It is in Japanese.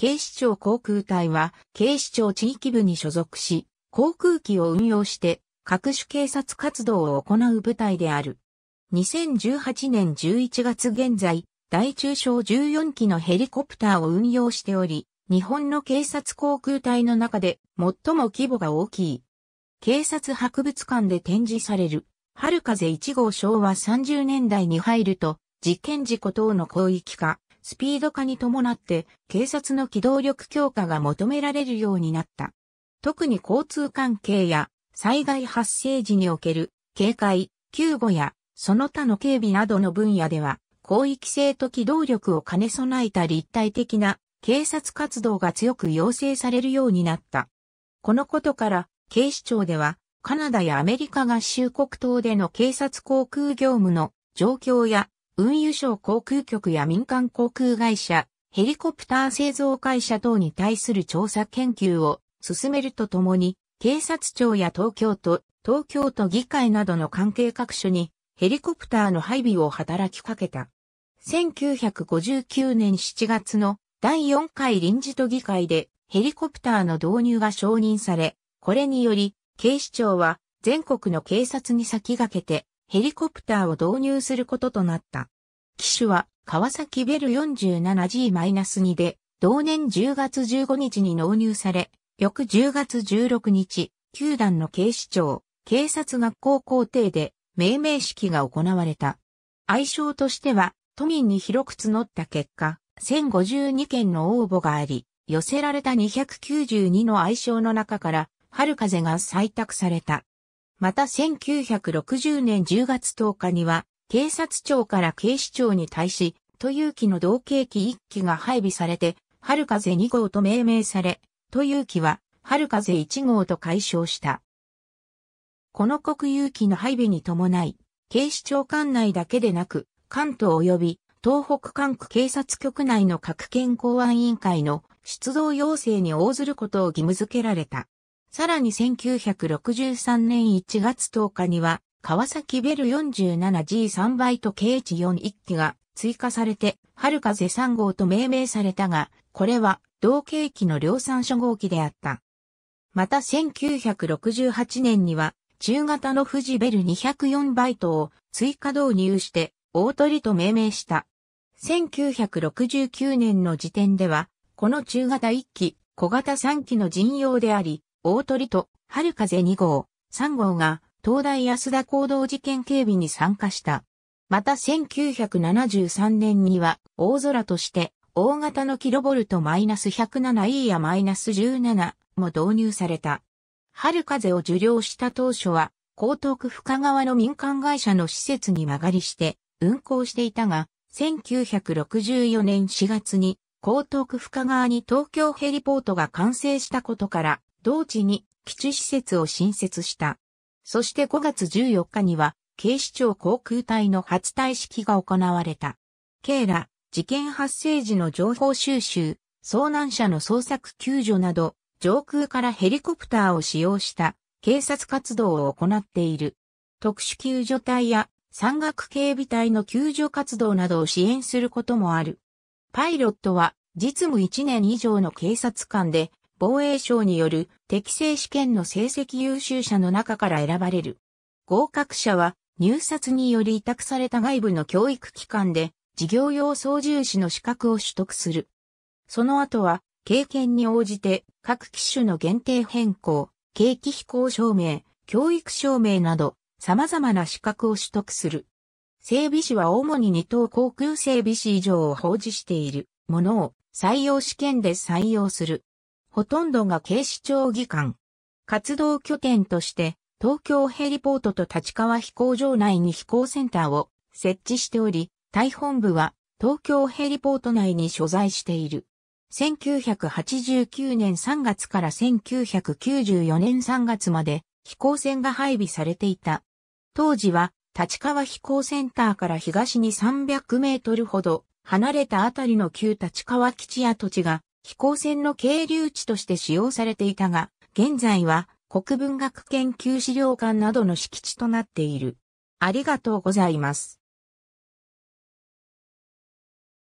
警視庁航空隊は、警視庁地域部に所属し、航空機を運用して、各種警察活動を行う部隊である。2018年11月現在、大中小14機のヘリコプターを運用しており、日本の警察航空隊の中で最も規模が大きい。警察博物館で展示される、春風1号昭和30年代に入ると、事件事故等の広域化、スピード化に伴って警察の機動力強化が求められるようになった。特に交通関係や災害発生時における警戒、救護やその他の警備などの分野では広域性と機動力を兼ね備えた立体的な警察活動が強く要請されるようになった。このことから警視庁ではカナダやアメリカ合衆国等での警察航空業務の状況や運輸省航空局や民間航空会社、ヘリコプター製造会社等に対する調査研究を進めるとともに、警察庁や東京都、東京都議会などの関係各所にヘリコプターの配備を働きかけた。1959年7月の第4回臨時都議会でヘリコプターの導入が承認され、これにより警視庁は全国の警察に先駆けてヘリコプターを導入することとなった。機種は川崎ベル 47G-2 で、同年10月15日に納入され、翌10月16日、球団の警視庁、警察学校校庭で命名式が行われた。愛称としては、都民に広く募った結果、1052件の応募があり、寄せられた292の愛称の中から、春風が採択された。また1960年10月10日には、警察庁から警視庁に対し、という機の同型機1機が配備されて、春風2号と命名され、という機は、春風1号と解消した。この国有機の配備に伴い、警視庁管内だけでなく、関東及び東北管区警察局内の各県公安委員会の出動要請に応ずることを義務付けられた。さらに1963年1月10日には、川崎ベル 47G3 イト KH41 機が追加されて、春風かぜ3号と命名されたが、これは同型機の量産初号機であった。また1968年には、中型の富士ベル204バイトを追加導入して、大鳥と命名した。1969年の時点では、この中型1機、小型3機の陣容であり、大鳥と、春風2号、3号が、東大安田行動事件警備に参加した。また1973年には大空として大型のキロボルト -107E や -17 も導入された。春風を受領した当初は江東区深川の民間会社の施設に間借りして運行していたが、1964年4月に江東区深川に東京ヘリポートが完成したことから、同地に基地施設を新設した。そして5月14日には、警視庁航空隊の初隊式が行われた。ケーラ、事件発生時の情報収集、遭難者の捜索救助など、上空からヘリコプターを使用した警察活動を行っている。特殊救助隊や山岳警備隊の救助活動などを支援することもある。パイロットは実務1年以上の警察官で防衛省による適正試験の成績優秀者の中から選ばれる。合格者は入札により委託された外部の教育機関で事業用操縦士の資格を取得する。その後は経験に応じて各機種の限定変更、景気飛行証明、教育証明など様々な資格を取得する。整備士は主に二等航空整備士以上を保持しているものを採用試験で採用する。ほとんどが警視庁議官。活動拠点として、東京ヘリポートと立川飛行場内に飛行センターを設置しており、大本部は東京ヘリポート内に所在している。1989年3月から1994年3月まで飛行船が配備されていた。当時は立川飛行センターから東に300メートルほど離れたあたりの旧立川基地や土地が飛行船の係留地として使用されていたが、現在は国文学研究資料館などの敷地となっている。ありがとうございます。